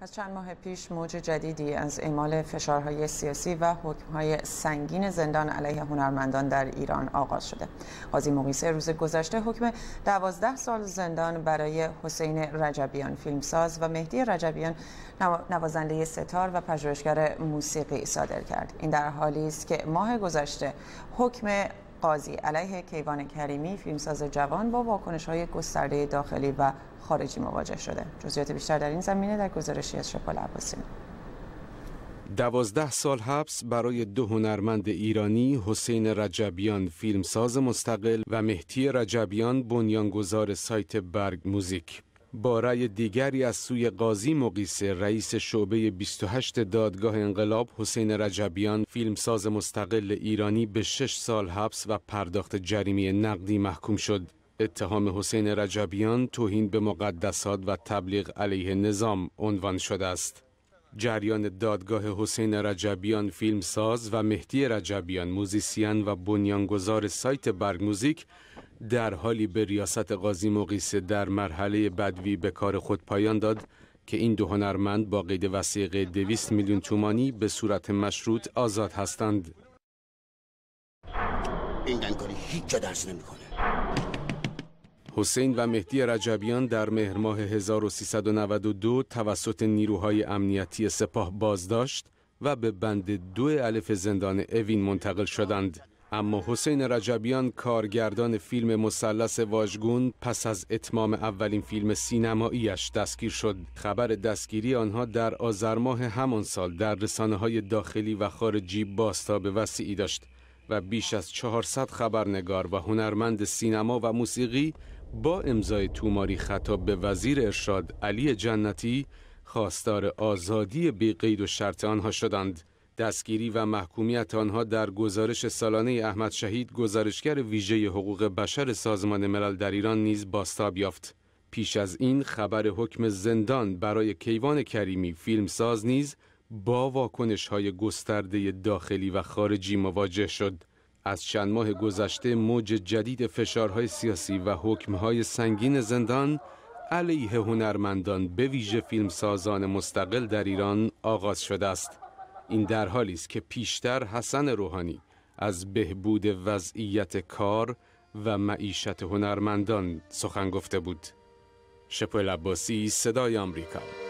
از چند ماه پیش موج جدیدی از اعمال فشارهای سیاسی و حکمهای سنگین زندان علیه هنرمندان در ایران آغاز شده. قاضی مقیسه روز گذشته حکم دوازده سال زندان برای حسین رجبیان فیلمساز و مهدی رجبیان نوازنده ستار و پژوهشگر موسیقی صادر کرد. این در حالی است که ماه گذشته حکم قاضی علیه کیوان کریمی فیلمساز جوان با واکنش های گسترده داخلی و خارجی مواجه شده جزئیات بیشتر در این زمینه در گزارشی از شپال عباسی دوازده سال حبس برای دو هنرمند ایرانی حسین رجبیان فیلمساز مستقل و مهتی رجبیان بنیانگذار سایت برگ موزیک با رأی دیگری از سوی قاضی مقیسه رئیس شعبه 28 دادگاه انقلاب حسین رجبیان فیلمساز مستقل ایرانی به 6 سال حبس و پرداخت جریمی نقدی محکوم شد اتهام حسین رجبیان توهین به مقدسات و تبلیغ علیه نظام عنوان شده است جریان دادگاه حسین رجبیان فیلمساز و مهدی رجبیان موزیسین و بنیانگذار سایت برگ موزیک در حالی به ریاست قاضی مقیسه در مرحله بدوی به کار خود پایان داد که این دو هنرمند با قید وسیقه دویست میلیون تومانی به صورت مشروط آزاد هستند. این هیچ جا درس نمیکنه. حسین و مهدی رجبیان در مهر ماه 1392 توسط نیروهای امنیتی سپاه بازداشت و به بند دو الف زندان اوین منتقل شدند. اما حسین رجبیان کارگردان فیلم مثلث واژگون پس از اتمام اولین فیلم سینماییش دستگیر شد خبر دستگیری آنها در آذر ماه همان سال در رسانه های داخلی و خارجی به وسیعی داشت و بیش از 400 خبرنگار و هنرمند سینما و موسیقی با امضای توماری خطاب به وزیر ارشاد علی جنتی خواستار آزادی بی قید و شرط آنها شدند دستگیری و محکومیت آنها در گزارش سالانه احمد شهید گزارشگر ویژه حقوق بشر سازمان ملل در ایران نیز باستاب یافت. پیش از این خبر حکم زندان برای کیوان کریمی فیلمساز نیز با واکنش های گسترده داخلی و خارجی مواجه شد. از چند ماه گذشته موج جدید فشارهای سیاسی و حکمهای سنگین زندان علیه هنرمندان به ویژه فیلمسازان مستقل در ایران آغاز شده است. این در حالی است که پیشتر حسن روحانی از بهبود وضعیت کار و معیشت هنرمندان سخن گفته بود. شپل عباسی صدای آمریکا